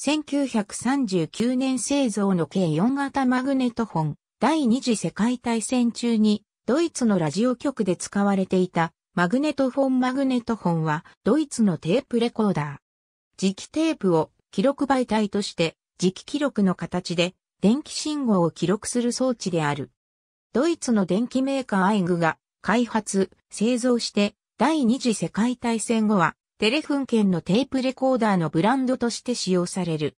1939年製造の計4型マグネトフォン、第二次世界大戦中に、ドイツのラジオ局で使われていた、マグネトフォンマグネトフォンは、ドイツのテープレコーダー。磁気テープを記録媒体として、磁気記録の形で、電気信号を記録する装置である。ドイツの電気メーカーアイグが開発、製造して、第二次世界大戦後はテレフン圏のテープレコーダーのブランドとして使用される。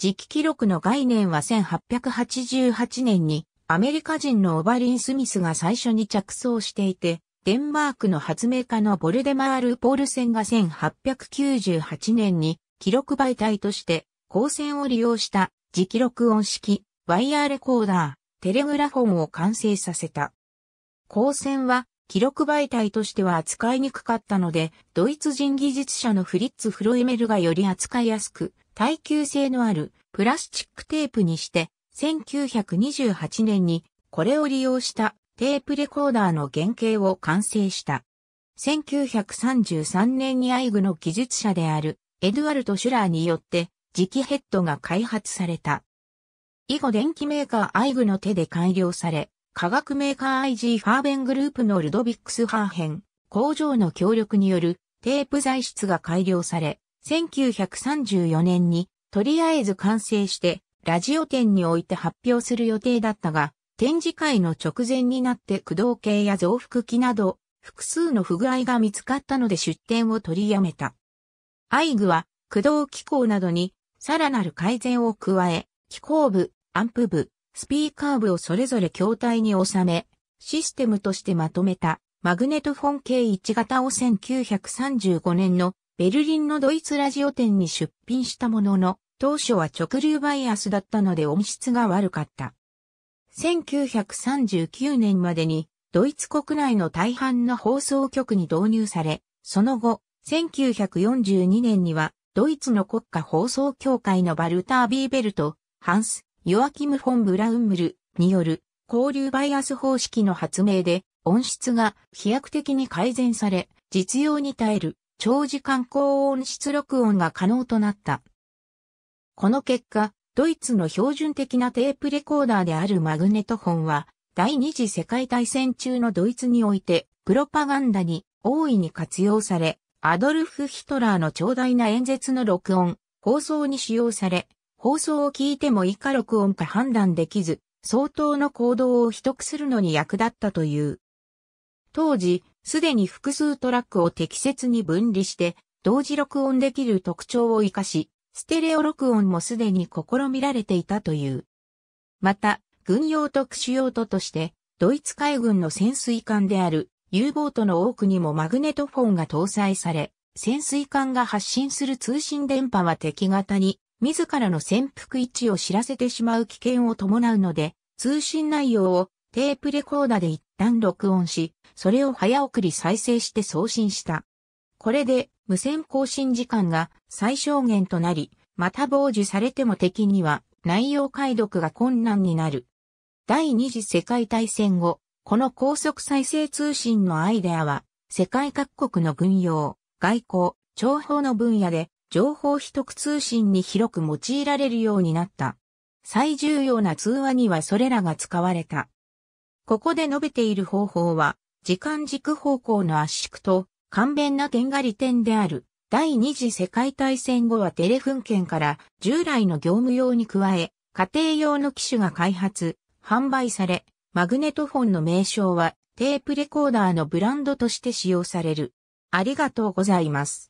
磁気記録の概念は1888年にアメリカ人のオバリン・スミスが最初に着想していて、デンマークの発明家のボルデマール・ポールセンが1898年に記録媒体として光線を利用した磁気録音式ワイヤーレコーダー、テレグラフォンを完成させた。光線は記録媒体としては扱いにくかったので、ドイツ人技術者のフリッツ・フロイメルがより扱いやすく、耐久性のあるプラスチックテープにして、1928年にこれを利用したテープレコーダーの原型を完成した。1933年にアイグの技術者であるエドゥアルト・シュラーによって磁気ヘッドが開発された。以後電機メーカーアイグの手で改良され、科学メーカー IG ファーベングループのルドビックスハーヘン工場の協力によるテープ材質が改良され、1934年にとりあえず完成してラジオ店において発表する予定だったが、展示会の直前になって駆動系や増幅器など複数の不具合が見つかったので出展を取りやめた。アイグは駆動機構などにさらなる改善を加え、機構部、アンプ部、スピーカー部をそれぞれ筐体に収め、システムとしてまとめたマグネトフォン系1型を1935年のベルリンのドイツラジオ店に出品したものの、当初は直流バイアスだったので音質が悪かった。1939年までにドイツ国内の大半の放送局に導入され、その後、1942年にはドイツの国家放送協会のバルター・ビーベルト、ハンス・ヨアキム・フォン・ブラウンムルによる交流バイアス方式の発明で音質が飛躍的に改善され、実用に耐える長時間高音質録音が可能となった。この結果、ドイツの標準的なテープレコーダーであるマグネトフォンは、第二次世界大戦中のドイツにおいて、プロパガンダに大いに活用され、アドルフ・ヒトラーの長大な演説の録音、放送に使用され、放送を聞いても以下録音か判断できず、相当の行動を秘匿するのに役立ったという。当時、すでに複数トラックを適切に分離して、同時録音できる特徴を活かし、ステレオ録音もすでに試みられていたという。また、軍用特殊用途として、ドイツ海軍の潜水艦である U ボートの多くにもマグネトフォンが搭載され、潜水艦が発信する通信電波は敵型に自らの潜伏位置を知らせてしまう危険を伴うので、通信内容をテープレコーダで一旦録音し、それを早送り再生して送信した。これで無線更新時間が最小限となり、また傍受されても敵には内容解読が困難になる。第二次世界大戦後、この高速再生通信のアイデアは、世界各国の軍用、外交、情報の分野で情報秘匿通信に広く用いられるようになった。最重要な通話にはそれらが使われた。ここで述べている方法は、時間軸方向の圧縮と、簡便な点が利点である。第二次世界大戦後はテレフン券から従来の業務用に加え、家庭用の機種が開発、販売され、マグネトフォンの名称はテープレコーダーのブランドとして使用される。ありがとうございます。